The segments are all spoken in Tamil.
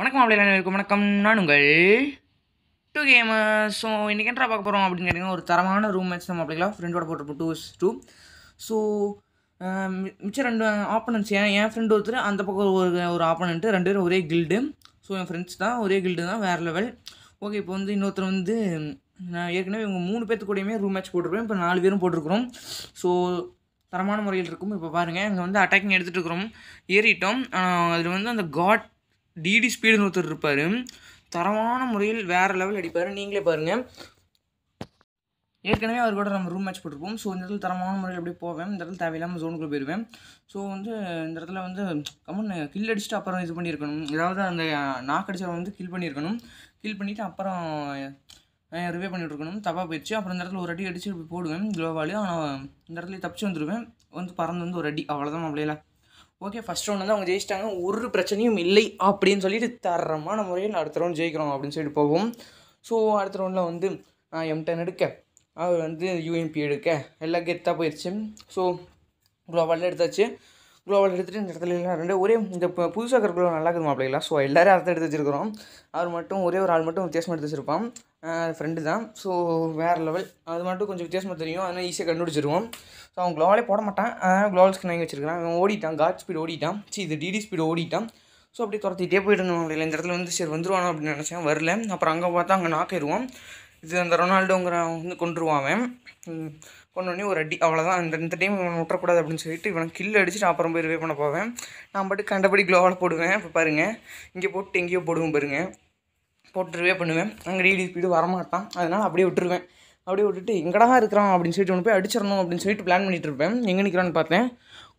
வணக்கம் அப்படிலாம் வணக்கம் நான் உங்கள் டூ கேம் ஸோ இன்றைக்கி என்ன பார்க்க போகிறோம் அப்படின்னு கேட்டிங்கன்னா ஒரு தரமான ரூம் மேட்ச் நம்ம அப்படிங்களா ஃப்ரெண்டோட போட்டிருப்போம் டூ டூ ஸோ மிச்சம் ரெண்டு ஆப்பனன்ட்ஸ் ஏன் என் ஃப்ரெண்டு ஒருத்தர் அந்த பக்கம் ஒரு ஒரு ஆப்பனண்ட்டு ரெண்டு பேரும் ஒரே கில்டு ஸோ என் ஃப்ரெண்ட்ஸ் தான் ஒரே கில்டு தான் வேறு லெவல் ஓகே இப்போ வந்து இன்னொருத்தர் வந்து நான் ஏற்கனவே இவங்க மூணு பேர்த்து கூடயுமே ரூம் மேட்ச் போட்டிருப்பேன் இப்போ நாலு பேரும் போட்டிருக்கிறோம் ஸோ தரமான முறையில் இருக்கும் இப்போ பாருங்கள் இங்கே வந்து அட்டாக்கிங் எடுத்துகிட்டு இருக்கிறோம் ஏறிட்டோம் அதில் வந்து அந்த காட் டிடி ஸ்பீடுன்னு ஒருத்தர் இருப்பார் தரமான முறையில் வேறு லெவல் அடிப்பார் நீங்களே பாருங்கள் ஏற்கனவே அவர் கூட நம்ம ரூம் மேட்ச் போட்டிருப்போம் ஸோ இந்த இடத்துல தரமான முறையில் அப்படியே போவேன் இந்த இடத்துல தேவையில்லாமல் ஜோனுக்குள்ளே போயிடுவேன் ஸோ வந்து இந்த இடத்துல வந்து கம்மன் கில் அடிச்சுட்டு அப்புறம் இது பண்ணியிருக்கணும் ஏதாவது அந்த நாக் வந்து கில் பண்ணியிருக்கணும் கில் பண்ணிவிட்டு அப்புறம் ரிவே பண்ணிட்டு இருக்கணும் தப்பாக போயிடுச்சு அப்புறம் இந்த இடத்துல ஒரு அடி அடிச்சு போடுவேன் க்ளோவாலையும் ஆனால் இந்த இடத்துல தப்பிச்சு வந்துடுவேன் வந்து பறந்து வந்து ஒரு அடி அவ்வளோதான் அப்படியே ஓகே ஃபஸ்ட் ரவுண்ட் வந்து அவங்க ஜெயிச்சிட்டாங்க ஒரு பிரச்சனையும் இல்லை அப்படின்னு சொல்லிட்டு தரமான முறையில் அடுத்த ரவுண்ட் ஜெயிக்கிறோம் அப்படின்னு சொல்லிட்டு போவோம் ஸோ அடுத்த ரவுண்டில் வந்து நான் எம்டன் எடுக்க அவர் வந்து யூஎன்பி எடுக்க எல்லாம் கெத்தாக போயிடுச்சு ஸோ குளோபாலில் எடுத்தாச்சு குளோவால் எடுத்துகிட்டு இந்த இடத்துல இல்லை ரெண்டு ஒரே இந்த புதுசாக இருக்கிற குளோவல் நல்லா இருக்குது மாப்பிள்ளைங்களா ஸோ எல்லோரும் அர்த்தம் எடுத்து வச்சிருக்கிறோம் அவர் மட்டும் ஒரே ஒரு ஆள் மட்டும் வித்தியாசமாக எடுத்து வச்சிருப்பான் ஃப்ரெண்டு தான் ஸோ வேறு லெவல் அது மட்டும் கொஞ்சம் வித்தியாசமாக தெரியும் அதனால் ஈஸியாக கண்டுபிடிச்சிருவோம் ஸோ அவன் குளோவாலே போட மாட்டான் குளோவல்ஸ்க்கு நான் வச்சிருக்கிறான் அவன் ஓடிட்டான் காட் ஸ்பீட் ஓடிட்டான் சி இது டிடி ஸ்பீடு ஓடிட்டான் ஸோ அப்படி துரத்திட்டே போயிட்டு இருந்தோம் இந்த இடத்துல வந்து சரி வந்துருவானோ அப்படின்னு நினச்சேன் வரல அப்புறம் அங்கே பார்த்தா அங்கே நாக்கிடுவோம் இது அந்த ரொனால்டோங்கிற வந்து கொண்டுருவான் கொண்டோடனே ஒரு அடி அவ்வளோதான் அந்த இந்த டைம் இவனை விட்டுறக்கூடாது அப்படின்னு சொல்லிட்டு இவனை கில் அடிச்சு நான் அப்புறம் போய் ரிவே பண்ண போவேன் நான் பாட்டு கண்டபடி க்ளோவால் போடுவேன் இப்போ பாருங்கள் இங்கே போட்டு எங்கேயோ போடுவேன் பாருங்கள் போட்டு ரிவே பண்ணுவேன் அங்கே ரீடி ஸ்பீடு வரமாட்டான் அதனால் அப்படியே விட்டுருவேன் அப்படியே விட்டுட்டு எங்கடா இருக்கிறான் அப்படின்னு சொல்லிட்டு ஒன்று போய் அடிச்சிடணும் அப்படின்னு சொல்லிட்டு பிளான் பண்ணிட்டு இருப்பேன் எங்கே நிற்கிறான்னு பார்த்தேன்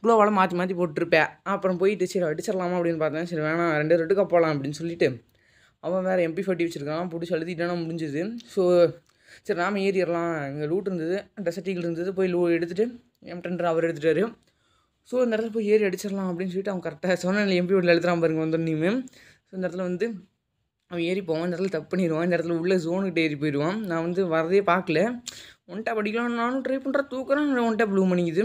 குளோவால் மாற்றி மாற்றி போட்டுருப்பேன் அப்புறம் போயிட்டு சரி அடிச்சிடலாமா அப்படின்னு பார்த்தேன் சரி வேணாம் ரெண்டு ரெட்டுக்கா போகலாம் அப்படின்னு சொல்லிட்டு அவன் வேறு எம்பி ஃபட்டி வச்சுருக்கான் பிடிச்சி அழுத்திட்டானா முடிஞ்சுது ஸோ சரி நாம் ஏறிடலாம் இங்கே லூட் இருந்தது டெசர்ட்டிகள் இருந்தது போய் லூ எடுத்துகிட்டு எம் டென்டர் அவர் எடுத்துட்டாரு ஸோ இந்த இடத்துல போய் ஏறி அடிச்சிடலாம் அப்படின்னு சொல்லிட்டு அவன் கரெக்டாக சொன்ன எம்பி வீட்டில் எழுதுறான் பாருங்க வந்தோடனே ஸோ இந்த இடத்துல வந்து அவன் ஏறி போவான் இந்த இடத்துல தப்பு பண்ணிடுவான் இந்த இடத்துல உள்ள ஜோனுக்கிட்ட ஏறி போயிடுவான் நான் வந்து வரதே பார்க்கல ஒன்ட்டா அடிக்கலாம் நானும் ட்ரை பண்ணுற தூக்குறேன் ஒன்ட்டா ப்ளூ பண்ணிக்குது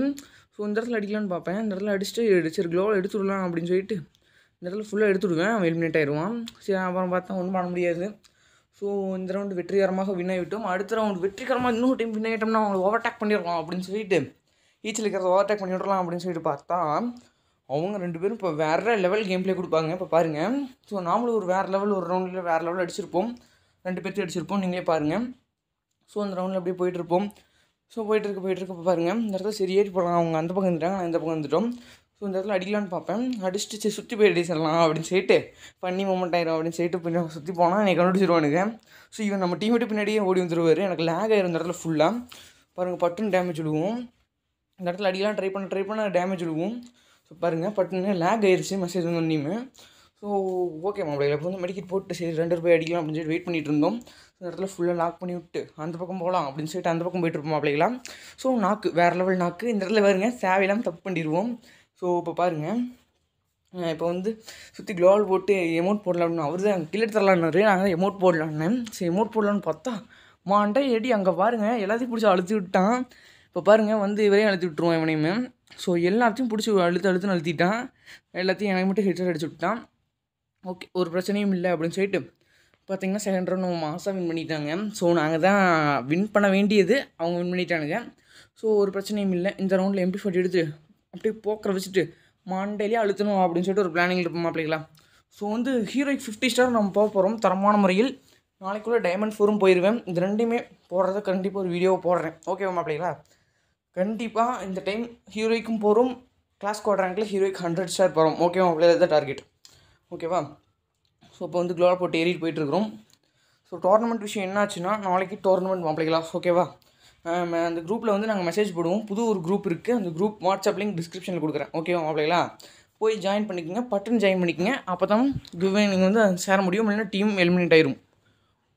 ஸோ இந்த இடத்துல அடிக்கலான்னு பார்ப்பேன் இந்த இடத்துல அடிச்சுட்டு சரி க்ளோவில் எடுத்துடலாம் அப்படின்னு சொல்லிட்டு இந்த இடத்துல ஃபுல்லாக எடுத்துடுவேன் அவன் எலிமினேட் ஆயிடுவான் சரி அப்புறம் பார்த்தா ஒன்றும் பண்ண முடியாது ஸோ இந்த ரவுண்டு வெற்றிகரமாக வின் ஆகிவிட்டோம் அடுத்த ரவுண்டு வெற்றிகரமாக இன்னொரு டைம் வின் ஆகிட்டோம்னா அவங்களை ஓவர்டேக் பண்ணிடலாம் அப்படின்னு சொல்லிட்டு ஈச்சில் இருக்கிறத ஓவர்டேக் பண்ணி விடலாம் அப்படின்னு சொல்லிட்டு பார்த்தா அவங்க ரெண்டு பேரும் இப்போ வேறு லெவல் கேம் பிளே கொடுப்பாங்க இப்போ பாருங்கள் ஸோ நாமளும் ஒரு வேறு லெவல் ஒரு ரவுண்டில் வேறு லெவல் அடிச்சிருப்போம் ரெண்டு பேர்த்தையும் அடிச்சிருப்போம் நீங்களே பாருங்கள் ஸோ அந்த ரவுண்டில் அப்படியே போயிட்டுருப்போம் ஸோ போயிட்டு இருக்க போயிட்டு இருக்க பாருங்கள் இந்த இடத்துல சரி ஏறி போகலாம் அவங்க அந்த பக்கம் இருந்துட்டாங்க நான் இந்த பக்கம் வந்துட்டோம் ஸோ இந்த இடத்துல அடிக்கலான்னு பார்ப்பேன் அடிச்சுட்டு சரி சுற்றி போய் அடிச்சிடலாம் அப்படின்னு சொல்லிட்டு பண்ணி மூமெண்ட் ஆயிரும் அப்படின்னு சொல்லிட்டு கொஞ்சம் சுற்றி போனால் என்னை கண்டுபிடிச்சிருவானுங்க ஸோ இவன் நம்ம டீம் விட்டு பின்னாடியே ஓடி வந்துருவார் எனக்கு லேக் ஆயிரும் இந்த இடத்துல ஃபுல்லாக பாருங்கள் பட்டுன்னு டேமேஜ் விடுவோம் இந்த இடத்துல அடிக்கலாம் ட்ரை பண்ண ட்ரை பண்ண டேமேஜ் விடுவோம் ஸோ பாருங்கள் பட்டுன்னு லேக் ஆயிடுச்சு மெசேஜ் வந்து ஸோ ஓகே மேம் அப்படியே வந்து மெடிக்கல் போட்டு சரி ரெண்டு ரூபாய் அடிக்கலாம் அப்படின்னு சொல்லிட்டு வெயிட் பண்ணிட்டு இருந்தோம் இந்த இடத்துல ஃபுல்லாக லாக் பண்ணி விட்டு அந்த பக்கம் போகலாம் அப்படின்னு சொல்லிட்டு அந்த பக்கம் போயிட்டு இருப்போம் அப்படிங்களா ஸோ நாக்கு வேறு லெவல் நாக்கு இந்த இடத்துல வருங்க தேவையில்லாமல் தப்பு பண்ணிடுவோம் ஸோ இப்போ பாருங்கள் இப்போ வந்து சுற்றி க்ளோவால் போட்டு எமௌண்ட் போடலாம்னு அவர் தான் கிளியர் தரலான்னாரு நாங்கள் எமௌண்ட் போடலான்னு சரி எமௌண்ட் போடலான்னு பார்த்தா மாண்டே எடி அங்கே பாருங்கள் எல்லாத்தையும் பிடிச்சி அழுத்தி விட்டான் இப்போ பாருங்கள் வந்து இவரையும் அழுத்தி விட்டுருவோம் இவனையுமே ஸோ எல்லாத்தையும் பிடிச்சி அழுத்து அழுத்துன்னு அழுத்திட்டான் எல்லாத்தையும் எனக்கு மட்டும் ஹெட்செட் அடிச்சு விட்டான் ஓகே ஒரு பிரச்சனையும் இல்லை அப்படின்னு சொல்லிட்டு பார்த்திங்கன்னா செகண்ட் ரவுண்ட் மாதம் வின் பண்ணிட்டாங்க ஸோ நாங்கள் தான் வின் பண்ண வேண்டியது அவங்க வின் பண்ணிட்டானுங்க ஸோ ஒரு பிரச்சனையும் இல்லை இந்த ரவுண்டில் எம்பி ஃபோர்ட்டி எடுத்து அப்படியே போக்கரை வச்சுட்டு மண்டேலேயே அழுத்தணும் அப்படின்னு சொல்லிட்டு ஒரு பிளானிங் இருப்போம் அப்படிங்களா ஸோ வந்து ஹீரோய்க்கு ஃபிஃப்டி ஸ்டார் நம்ம போக போகிறோம் தரமான முறையில் நாளைக்குள்ளே டைமண்ட் ஃபோரும் போயிடுவேன் இது ரெண்டுமே போடுறத கண்டிப்பாக ஒரு வீடியோவை போடுறேன் ஓகேவா அப்படிங்களா கண்டிப்பாக இந்த டைம் ஹீரோய்க்கும் போகிறோம் கிளாஸ் ரேங்க்கில் ஹீரோய்க்கு ஹண்ட்ரட் ஸ்டார் போகிறோம் ஓகேவா அப்படியே தான் டார்கெட் ஓகேவா ஸோ இப்போ வந்து குளோபல் போட்டு ஏறிட்டு போயிட்டுருக்குறோம் ஸோ டோர்னமெண்ட் விஷயம் என்னாச்சுன்னா நாளைக்கு டோர்னமெண்ட் மாப்பிள்ளைங்களா ஓகேவா அந்த குரூப்பில் வந்து நாங்கள் மெசேஜ் போடுவோம் புது ஒரு குரூப் இருக்குது அந்த குரூப் வாட்ஸ்அப் லிங்க் டிஸ்கிரிப்ஷனில் கொடுக்குறேன் ஓகேவா அப்படிங்களா போய் ஜாயின் பண்ணிக்கோங்க பட்டன் ஜாயின் பண்ணிக்கோங்க அப்போ தான் குவே நீங்கள் வந்து சேர முடியும் இல்லைன்னா டீம் எலிமினேட் ஆயிரும்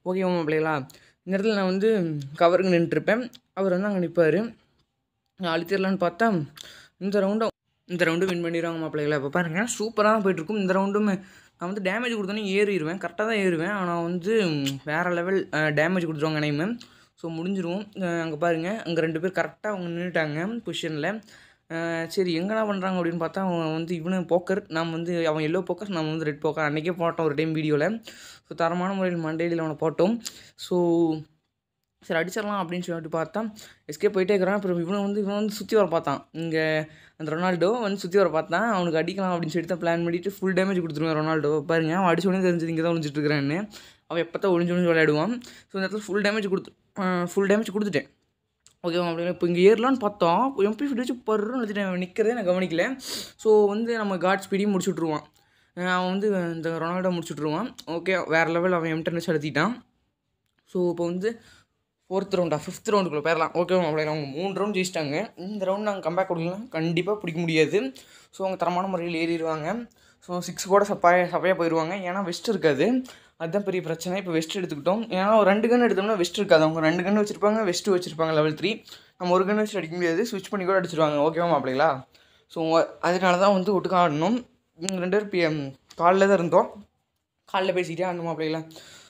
ஓகேவா அப்படிங்களா இந்த இடத்துல நான் வந்து கவருக்கு நின்றுருப்பேன் அவர் வந்து அங்கே நிற்பார் அழுத்திடலான்னு பார்த்தா இந்த ரவுண்டும் இந்த ரவுண்டும் வின் பண்ணிடுவாங்க மாப்பிள்ளைகளை இப்போ பாருங்கள் சூப்பராக தான் போயிட்டுருக்கும் இந்த ரவுண்டும் நான் வந்து டேமேஜ் கொடுத்தோன்னே ஏறிடுவேன் கரெக்டாக தான் ஏறுவேன் ஆனால் வந்து வேறு லெவல் டேமேஜ் கொடுத்துருவாங்க நேம் ஸோ முடிஞ்சிடும் அங்கே பாருங்கள் அங்கே ரெண்டு பேர் கரெக்டாக அவங்க நின்றுட்டாங்க பொசிஷனில் சரி எங்கடா பண்ணுறாங்க அப்படின்னு பார்த்தா அவன் வந்து இவனு போக்கர் நாம் வந்து அவன் எல்லோ போக்கர் நம்ம வந்து ரெட் போக்கர் அன்றைக்கே போட்டோம் ஒரு டைம் வீடியோவில் ஸோ தரமான முறையில் மண்டேலியில் அவனை போட்டோம் ஸோ சரி அடிச்சிடலாம் அப்படின்னு சொல்லிட்டு பார்த்தா எஸ்கே போயிட்டே இருக்கிறான் அப்புறம் இவனை வந்து இவன் வந்து சுற்றி வர பார்த்தான் இங்கே அந்த ரொனால்டோ வந்து சுற்றி வர பார்த்தான் அவனுக்கு அடிக்கலாம் அப்படின்னு சொல்லிட்டு தான் பிளான் பண்ணிட்டு ஃபுல் டேமேஜ் கொடுத்துருவேன் ரொனால்டோ பாருங்க அவன் அடிச்சோடனே தெரிஞ்சது இங்கே தான் ஒழிஞ்சிட்டு இருக்கிறான்னு அவன் எப்போ தான் ஒழிஞ்சு விளையாடுவான் ஸோ இந்த இடத்துல ஃபுல் டேமேஜ் கொடுத்து ஃபுல் டேமேஜ் கொடுத்துட்டேன் ஓகேவா அப்படின்னா இப்போ இங்கே ஏறலான்னு பார்த்தோம் எம்பி ஃபிட் வச்சு பருன்னு வச்சுட்டு அவன் நிற்கிறதே நான் கவனிக்கல ஸோ வந்து நம்ம காட் ஸ்பீடியும் முடிச்சுட்ருவான் அவன் வந்து இந்த ரொனால்டோ முடிச்சுட்ருவான் ஓகே வேறு லெவல் அவன் எம்டன் வச்சு எடுத்துக்கிட்டான் ஸோ இப்போ வந்து ஃபோர்த் ரவுண்டா ஃபிஃப்த் ரவுண்டுக்குள்ளே போயிடலாம் ஓகே அப்படியே அவங்க மூணு ரவுண்ட் ஜெயிச்சிட்டாங்க இந்த ரவுண்ட் நாங்கள் கம்பேக் கொடுக்கலாம் கண்டிப்பாக பிடிக்க முடியாது ஸோ அவங்க தரமான முறையில் ஏறிடுவாங்க ஸோ சிக்ஸ் கூட சப்பாய சப்பையாக போயிடுவாங்க ஏன்னா வெஸ்ட் இருக்காது அதுதான் பெரிய பிரச்சனை இப்போ வெஸ்ட் எடுத்துக்கிட்டோம் ஏன்னா ஒரு ரெண்டு கன் எடுத்தோம்னா வெஸ்ட் இருக்காது அவங்க ரெண்டு கன் வச்சிருப்பாங்க வெஸ்ட்டு வச்சிருப்பாங்க லெவல் த்ரீ நம்ம ஒரு கன் வச்சு அடிக்க முடியாது ஸ்விட்ச் பண்ணி கூட அடிச்சிருவாங்க ஓகேவா மாப்பிள்ளைங்களா ஸோ அதனால தான் வந்து ஒட்டுக்காடணும் ஆடணும் ரெண்டு பேர் காலில் தான் இருந்தோம் காலில் பேசிக்கிட்டே ஆடணும் மாப்பிள்ளைங்களா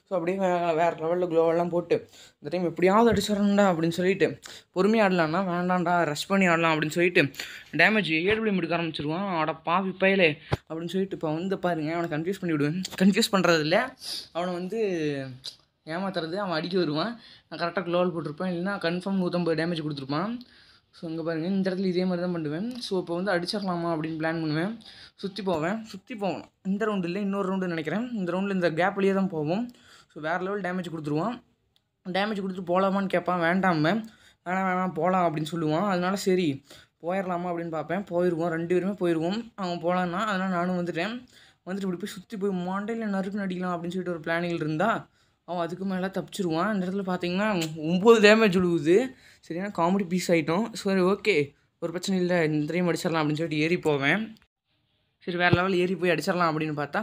ஸோ அப்படியே வேறு லெவலில் க்ளோவெல்லாம் போட்டு இந்த டைம் எப்படியாவது அடிச்சிடணும்டா அப்படின்னு சொல்லிட்டு பொறுமையாக ஆடலாம்னா வேண்டாம்டா ரஷ் பண்ணி ஆடலாம் அப்படின்னு சொல்லிட்டு டேமேஜ் ஏடபிள்யூ எடுக்க ஆரம்பிச்சிருவான் அவட பாவி பயலே அப்படின்னு சொல்லிட்டு இப்போ வந்து பாருங்க அவனை கன்ஃபியூஸ் பண்ணி விடுவேன் கன்ஃபியூஸ் பண்ணுறதில்ல அவனை வந்து ஏமாத்துறது அவன் அடிக்க வருவான் நான் கரெக்டாக க்ளோவல் போட்டிருப்பேன் இல்லைனா கன்ஃபார்ம் நூற்றம்பது டேமேஜ் கொடுத்துருப்பான் ஸோ இங்கே பாருங்கள் இந்த இடத்துல இதே மாதிரி தான் பண்ணுவேன் ஸோ இப்போ வந்து அடிச்சிடலாமா அப்படின்னு பிளான் பண்ணுவேன் சுற்றி போவேன் சுற்றி போவேன் இந்த ரவுண்டு இல்லை இன்னொரு ரவுண்டு நினைக்கிறேன் இந்த ரவுண்டில் இந்த கேப்லேயே தான் போவோம் ஸோ வேறு லெவல் டேமேஜ் கொடுத்துருவான் டேமேஜ் கொடுத்து போகலாமான்னு கேட்பான் வேண்டாம வேணாம் வேணாம் போகலாம் அப்படின்னு சொல்லுவான் அதனால சரி போயிடலாமா அப்படின்னு பார்ப்பேன் போயிடுவோம் ரெண்டு பேருமே போயிடுவோம் அவன் போகலான்னா அதனால் நானும் வந்துட்டேன் வந்துட்டு இப்படி போய் சுற்றி போய் மாண்டையில் நறுக்கு நடிக்கலாம் அப்படின்னு சொல்லிட்டு ஒரு பிளானிங் இருந்தால் அவன் அதுக்கு மேலே தப்பிச்சிருவான் அந்த இடத்துல பார்த்தீங்கன்னா ஒம்பது டேமேஜ் விழுவுது சரியான காமெடி பீஸ் ஆகிட்டோம் சரி ஓகே ஒரு பிரச்சனை இல்லை இந்த டைம் அடிச்சிடலாம் அப்படின்னு சொல்லிட்டு ஏறி போவேன் சரி வேறு லெவல் ஏறி போய் அடிச்சிடலாம் அப்படின்னு பார்த்தா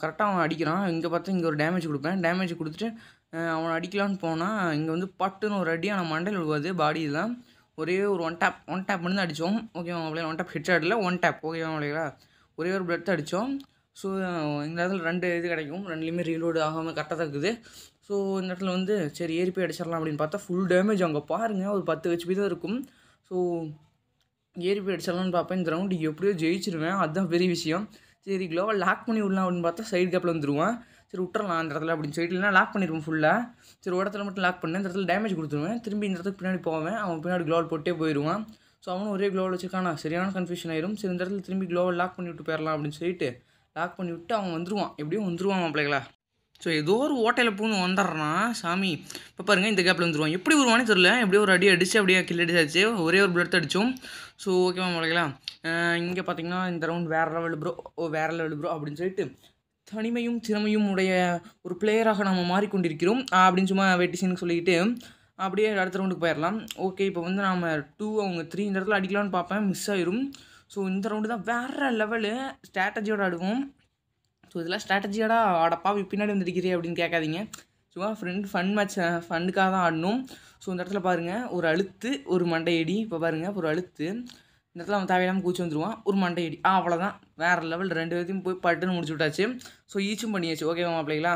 கரெக்டாக அவன் அடிக்கிறான் இங்கே பார்த்து இங்கே ஒரு டேமேஜ் கொடுப்பேன் டேமேஜ் கொடுத்துட்டு அவனை அடிக்கலான்னு போனால் இங்கே வந்து பட்டுன்னு ஒரு அடி ஆனால் மண்டல் விழுவாது பாடி தான் ஒரே ஒரு ஒன் டேப் ஒன் டேப் மட்டும் தான் அடித்தோம் ஓகேவா பிள்ளைங்க ஒன் டேப் ஹெட் ஷாட்டில் ஒன் டேப் ஓகேவா பிள்ளைங்களா ஒரே ஒரு பிளட் தான் அடித்தோம் ஸோ இந்த இடத்துல ரெண்டு இது கிடைக்கும் ரெண்டுலேயுமே ரீலோடு ஆகாமல் கரெக்டாக தான் இருக்குது ஸோ இந்த இடத்துல வந்து சரி ஏறி போய் அடிச்சிடலாம் அப்படின்னு பார்த்தா ஃபுல் டேமேஜ் அங்கே பாருங்கள் ஒரு பத்து ஹெச்பி தான் இருக்கும் ஸோ ஏறி போய் அடிச்சிடலாம்னு பார்ப்பேன் இந்த ரவுண்டு எப்படியோ ஜெயிச்சிருவேன் அதுதான் பெரிய விஷயம் சரி க்ளோவை லாக் பண்ணி விடலாம் அப்படின்னு பார்த்தா சைடு கேப்பில் வந்துடுவான் சரி விட்டுறலாம் அந்த இடத்துல அப்படின்னு சொல்லிட்டு இல்லைனா லாக் பண்ணிடுவோம் ஃபுல்லாக சரி ஒரு இடத்துல மட்டும் லாக் பண்ணேன் இந்த இடத்துல டேமேஜ் கொடுத்துருவேன் திரும்பி இந்த இடத்துக்கு பின்னாடி போவேன் அவன் பின்னாடி க்ளோவல் போட்டே போயிடுவான் ஸோ அவனும் ஒரே க்ளோவில் வச்சுருக்கானா சரியான கன்ஃபியூஷன் ஆயிரும் சரி இந்த இடத்துல திரும்பி க்ளோவல் லாக் பண்ணி விட்டு போயிடலாம் அப்படின்னு சொல்லிட்டு லாக் பண்ணி விட்டு அவன் வந்துடுவான் எப்படியும் வந்துடுவான் மாப்பிள்ளைகளா ஸோ ஏதோ ஒரு ஓட்டையில் பூந்து வந்துடுறான் சாமி இப்போ பாருங்கள் இந்த கேப்பில் வந்துடுவான் எப்படி வருவானே தெரில எப்படியோ ஒரு அடி அடிச்சு அப்படியே கில் அடிச்சாச்சு ஒரே ஒரு பிளட் அடித்தோம் ஸோ ஓகேவா மாப்பிள்ளைகளா இங்கே பார்த்தீங்கன்னா இந்த ரவுண்ட் வேறு லெவல் ப்ரோ ஓ வேறு லெவல் ப்ரோ அப்படின்னு சொல்லிட்டு தனிமையும் திறமையும் உடைய ஒரு பிளேயராக நம்ம மாறிக்கொண்டிருக்கிறோம் அப்படின்னு சும்மா வெட்டிசின்னு சொல்லிக்கிட்டு அப்படியே அடுத்த ரவுண்டுக்கு போயிடலாம் ஓகே இப்போ வந்து நம்ம டூ அவங்க த்ரீ இந்த இடத்துல அடிக்கலாம்னு பார்ப்பேன் மிஸ் ஆயிரும் ஸோ இந்த ரவுண்டு தான் வேறு லெவலு ஸ்ட்ராட்டஜியோட ஆடுவோம் ஸோ இதெல்லாம் ஸ்ட்ராட்டஜியோட ஆடப்பா பின்னாடி வந்துருக்கிறே அப்படின்னு கேட்காதீங்க சும்மா ஃப்ரெண்ட் ஃபன் மேட்ச் ஃபண்டுக்காக தான் ஆடணும் ஸோ இந்த இடத்துல பாருங்கள் ஒரு அழுத்து ஒரு மண்டை இடி இப்போ பாருங்கள் ஒரு அழுத்து இந்த இடத்துல அவன் தேவையில்லாமல் கூச்சி வந்துருவான் ஒரு மண்டை இடி ஆ அவ்வளோதான் வேறு லெவல் ரெண்டு பேர்த்தையும் போய் பட்டுன்னு முடிச்சு விட்டாச்சு ஸோ ஈச்சும் பண்ணியாச்சு ஓகேவா மாப்பிள்ளைங்களா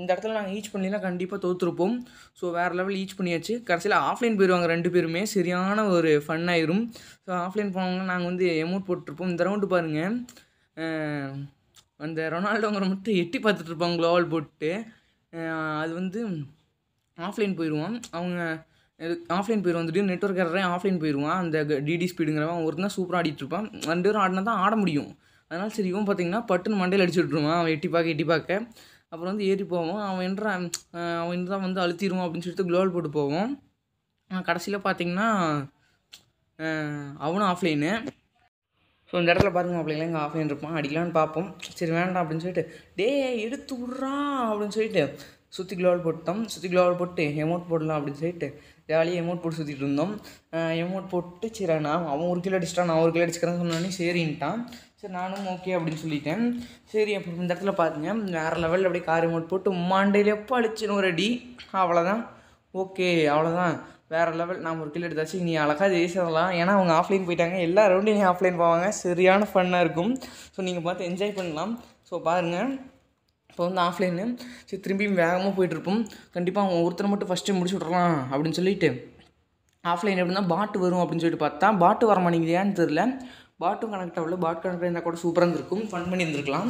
இந்த இடத்துல நாங்கள் ஈச் பண்ணிலாம் கண்டிப்பாக தோற்றுருப்போம் ஸோ வேறு லெவல் ஈச் பண்ணியாச்சு கடைசியில் ஆஃப்லைன் போயிடுவாங்க ரெண்டு பேருமே சரியான ஒரு ஃபன் ஆயிரும் ஸோ ஆஃப்லைன் போனவங்க நாங்கள் வந்து எமௌண்ட் போட்டிருப்போம் இந்த ரவுண்டு பாருங்கள் அந்த ரொனால்டோங்கிற மட்டும் எட்டி பார்த்துட்ருப்பாங்க க்ளோவல் போட்டு அது வந்து ஆஃப்லைன் போயிடுவோம் அவங்க ஆஃப்லைன் போயிடுவோம் திடீர்னு நெட்ஒர்க் ஏறேன் ஆஃப்லைன் போயிடுவான் அந்த டிடி ஸ்பீடுங்கிறவன் ஒருத்தன் தான் சூப்பராக ஆடிட்டுருப்பான் ரெண்டு பேரும் ஆடினா தான் ஆட முடியும் அதனால் சரி இவன் பார்த்தீங்கன்னா பட்டுன்னு மண்டையில் அடிச்சுட்ருவான் அவன் எட்டி பார்க்க எட்டி பார்க்க அப்புறம் வந்து ஏறி போவோம் அவன் என்ற அவன் என்ன தான் வந்து அழுத்திடுவான் அப்படின்னு சொல்லிட்டு க்ளோவல் போட்டு போவோம் கடைசியில் பார்த்தீங்கன்னா அவனும் ஆஃப்லைனு ஸோ இந்த இடத்துல பாருங்க அப்படிங்களா இங்கே ஆஃப்லைன் இருப்பான் அடிக்கலான்னு பார்ப்போம் சரி வேண்டாம் அப்படின்னு சொல்லிட்டு டே எடுத்து விட்றா அப்படின்னு சொல்லிட்டு சுற்றி க்ளோவல் போட்டோம் சுற்றி க்ளோவல் போட்டு எமௌண்ட் போடலாம் அப்படின்னு சொல்லிட்டு ஜாலியாக எமோட் போட்டு சுற்றிட்டு இருந்தோம் எமோட் போட்டு சரி நான் அவன் ஒரு கிலோ அடிச்சிட்டான் நான் ஒரு கிலோ அடிச்சுக்கிறேன்னு சொன்னோன்னே சரின்ட்டான் சரி நானும் ஓகே அப்படின்னு சொல்லிட்டேன் சரி அப்புறம் இந்த இடத்துல பாருங்க வேறு லெவலில் அப்படியே கார் எமோட் போட்டு உம்மாண்டையில் எப்போ அடிச்சுன்னு ஒரு அடி அவ்வளோதான் ஓகே அவ்வளோதான் வேறு லெவல் நான் ஒரு கிலோ எடுத்தாச்சு நீ அழகாக ஜெயிச்சிடலாம் ஏன்னா அவங்க ஆஃப்லைன் போயிட்டாங்க எல்லா ரவுண்டையும் நீ ஆஃப்லைன் போவாங்க சரியான ஃபன்னாக இருக்கும் ஸோ நீங்கள் பார்த்து என்ஜாய் பண்ணலாம் ஸோ பாருங்கள் இப்போ வந்து ஆஃப்லைனு சரி திரும்பியும் வேகமாக போயிட்டுருப்போம் கண்டிப்பாக அவங்க ஒருத்தரை மட்டும் ஃபஸ்ட்டு முடிச்சு விட்றலாம் அப்படின்னு சொல்லிட்டு ஆஃப்லைன் எப்படின்னா பாட்டு வரும் அப்படின்னு சொல்லிட்டு பார்த்தா பாட்டு வர மாட்டேங்கிறியான்னு தெரில பாட்டும் கனெக்ட் ஆகல பாட் கனெக்ட் இருந்தால் கூட சூப்பராக இருந்திருக்கும் ஃபன் பண்ணி இருந்திருக்கலாம்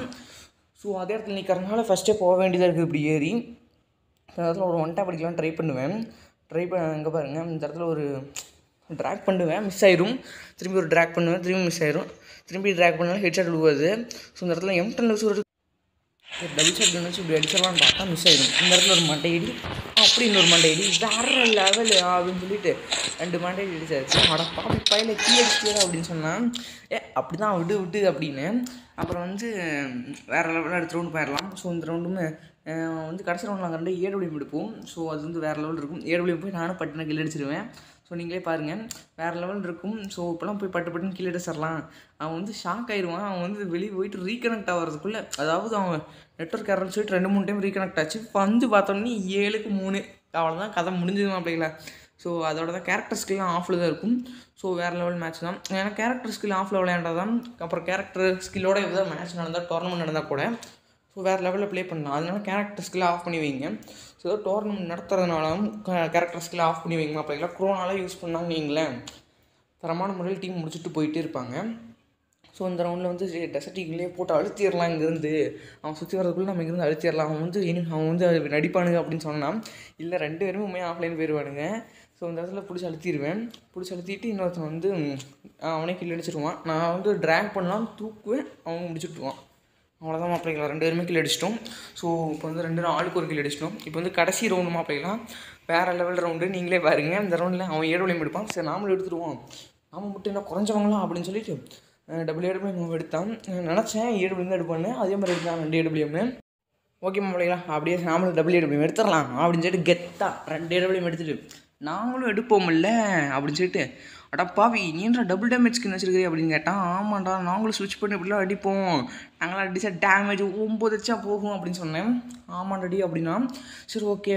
ஸோ அதே இடத்துல நிற்கிறதுனால ஃபஸ்ட்டே போக வேண்டியதாக இருக்குது இப்படி ஏறி இந்த இடத்துல ஒரு ஒன் டேப் படிக்கலாம் ட்ரை பண்ணுவேன் ட்ரை ப இங்கே பாருங்கள் இந்த இடத்துல ஒரு ட்ராக் பண்ணுவேன் மிஸ் ஆயிரும் திரும்பி ஒரு ட்ராக் பண்ணுவேன் திரும்பி மிஸ் ஆயிரும் திரும்பி ட்ராக் பண்ணாலும் ஹெட்செட் விழுவாது ஸோ இந்த இடத்துல எம்டன்ஸ் ஒரு டபுள் ஷாட் கன் வச்சு இப்படி அடிச்சிடலான்னு பார்த்தா மிஸ் ஆகிடும் இந்த இடத்துல ஒரு மண்டையடி அப்படி இன்னொரு மண்டை மண்டையடி வேற லெவலு அப்படின்னு சொல்லிட்டு ரெண்டு மண்டையடி அடிச்சாச்சு அட பாப்பி பையில கீ அடிச்சிடா அப்படின்னு சொன்னான் ஏ அப்படி தான் விடு விட்டு அப்படின்னு அப்புறம் வந்து வேற லெவலில் அடுத்த ரவுண்டு போயிடலாம் ஸோ இந்த ரவுண்டுமே வந்து கடைசி ரவுண்ட்லாம் நாங்கள் ரெண்டு ஏடபிள்யூம் எடுப்போம் ஸோ அது வந்து வேறு லெவல் இருக்கும் ஏடபிள்யூம் போய் நானும் பட்டின கீழே அடிச்சிருவேன் ஸோ நீங்களே பாருங்கள் வேறு லெவல் இருக்கும் ஸோ இப்போலாம் போய் பட்டு பட்டுன்னு கீழே சரலாம் அவன் வந்து ஷாக் ஆயிடுவான் அவன் வந்து வெளியே போயிட்டு ரீகனெக்ட் ஆகிறதுக்குள்ளே அதாவது அவன் நெட்ஒர்க் எரர்னு சொல்லிட்டு ரெண்டு மூணு டைம் ரீகனெக்ட் ஆச்சு வந்து பார்த்தோன்னே ஏழுக்கு மூணு அவ்வளோதான் கதை முடிஞ்சது அப்படிங்களா ஸோ அதோட தான் கேரக்டர் ஸ்கில்லாம் ஆஃப்ல தான் இருக்கும் ஸோ வேறு லெவல் மேட்ச் தான் ஏன்னா கேரக்டர் ஸ்கில் ஆஃபில் விளையாண்டதான் அப்புறம் கேரக்டர் ஸ்கில்லோட எதாவது மேட்ச் நடந்தால் டோர்னமெண்ட் நடந்தால் கூட ஸோ வேறு லெவலில் ப்ளே பண்ணலாம் அதனால கேரக்டர் ஸ்கில் ஆஃப் பண்ணி வைங்க ஸோ டோர்னமெண்ட் நடத்துறதுனாலும் கேரக்டர் ஸ்கில் ஆஃப் பண்ணி வைங்க அப்படிங்களா குரோனாலாம் யூஸ் பண்ணாங்க நீங்களே தரமான முறையில் டீம் முடிச்சுட்டு போயிட்டே இருப்பாங்க ஸோ இந்த ரவுண்டில் வந்து டெசர்ட் ஈகிள்லேயே போட்டு அழுத்திடலாம் இங்கேருந்து அவன் சுற்றி வரதுக்குள்ளே நம்ம இங்கேருந்து அழுத்திடலாம் அவன் வந்து இனி அவன் வந்து நடிப்பானுங்க அப்படின்னு சொன்னான் இல்லை ரெண்டு பேருமே உண்மையாக ஆஃப்லைன் போயிடுவானுங்க ஸோ இந்த இடத்துல பிடிச்சி அழுத்திடுவேன் பிடிச்சி அழுத்திட்டு இன்னொருத்தன் வந்து அவனே கிள்ளி அடிச்சிருவான் நான் வந்து ட்ராக் பண்ணலாம் தூக்குவேன் அவன் முடிச்சுட்டுவான் அவ்வளோதான் மாப்பிள்ளைங்களா ரெண்டு பேருமே கிள்ளி அடிச்சிட்டோம் ஸோ இப்போ வந்து ரெண்டு ஆளுக்கு ஒரு கிள்ளி அடிச்சிட்டோம் இப்போ வந்து கடைசி ரவுண்டு மாப்பிள்ளைலாம் வேறு லெவல் ரவுண்டு நீங்களே பாருங்கள் அந்த ரவுண்டில் அவன் ஏழு எடுப்பான் சரி நாமளும் எடுத்துருவோம் நாம மட்டும் என்ன குறைஞ்சவங்களாம் அப்படின்னு சொல்லிட்டு டபுள்யூ டபிள்யூஎம் எடுத்தான் நினச்சேன் ஏடபிள்யூம் தான் எடுப்பேன்னு அதே மாதிரி எடுத்தான் ரெண்டு ஏடபிள்யூஎம்னு ஓகே மாப்பிள்ளைங்களா அப்படியே நாமளும் டபிள்யூ டபிள்யூஎம் எடுத்துடலாம் அப்படின்னு சொல்லிட்டு கெத்தாக ரெண்டு ஏடபிள்யூஎம் எடுத்துகிட்டு நாங்களும் எடுப்போம் இல்லை அப்படின்னு சொல்லிட்டு பாவி நீன்ற டபுள் டேமேஜ் கிண்ண வச்சிருக்கிறீ அப்படின்னு கேட்டால் ஆமாண்டா நாங்களும் சுவிச் பண்ணி இப்படிலாம் அடிப்போம் நாங்களாம் அடிச்சா டேமேஜ் ஒம்பது வச்சா போகும் அப்படின்னு சொன்னேன் ஆமாண்டடி அப்படின்னா சரி ஓகே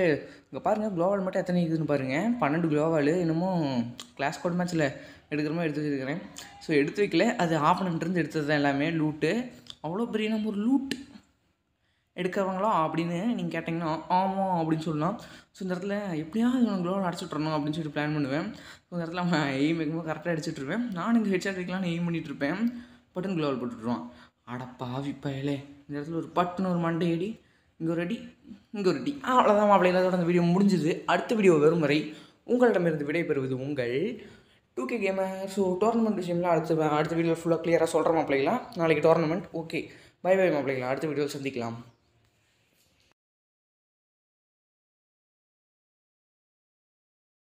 இங்கே பாருங்கள் க்ளோவால் மட்டும் எத்தனை இருக்குதுன்னு பாருங்கள் பன்னெண்டு க்ளோவால் இன்னமும் கிளாஸ் கோட் மேட்ச்சில் எடுக்கிற மாதிரி எடுத்து வச்சுருக்கிறேன் ஸோ எடுத்து வைக்கல அது ஆப்பனண்ட்ருந்து எடுத்தது தான் எல்லாமே லூட்டு அவ்வளோ பெரிய நம்ம ஒரு லூட் எடுக்கிறவங்களா அப்படின்னு நீங்கள் கேட்டிங்கன்னா ஆமாம் அப்படின்னு சொல்லலாம் ஸோ இந்த இடத்துல எப்படியாவது அடிச்சுட்டு வரணும் அப்படின்னு சொல்லிட்டு பிளான் பண்ணுவேன் ஸோ இந்த இடத்துல அவன் எய்ம் வைக்கும்போது கரெக்டாக அடிச்சுட்ருப்பேன் நான் இங்கே ஹெச்ஆர் வைக்கலாம்னு எய்ம் பண்ணிகிட்ருப்பேன் பட்டுன்னு க்ளோவல் போட்டுட்ருவான் அட பாவி பயலே இந்த இடத்துல ஒரு பட்டுன்னு ஒரு மண்டை அடி இங்கே ஒரு அடி இங்கே ஒரு அடி அவ்வளோதான் அவ்வளோ இல்லாத அந்த வீடியோ முடிஞ்சுது அடுத்த வீடியோ வரும் வரை உங்களிடமிருந்து விடைபெறுவது உங்கள் டூ கே கேமை ஸோ டோர்னமெண்ட் விஷயம்லாம் அடுத்த அடுத்த வீடியோ ஃபுல்லாக கிளியராக சொல்கிறோம் அப்படிங்களா நாளைக்கு டோர்னமெண்ட் ஓகே பை பை மாப்பிள்ளைங்களா அடுத்த வீடியோவில் சந்திக்கலாம்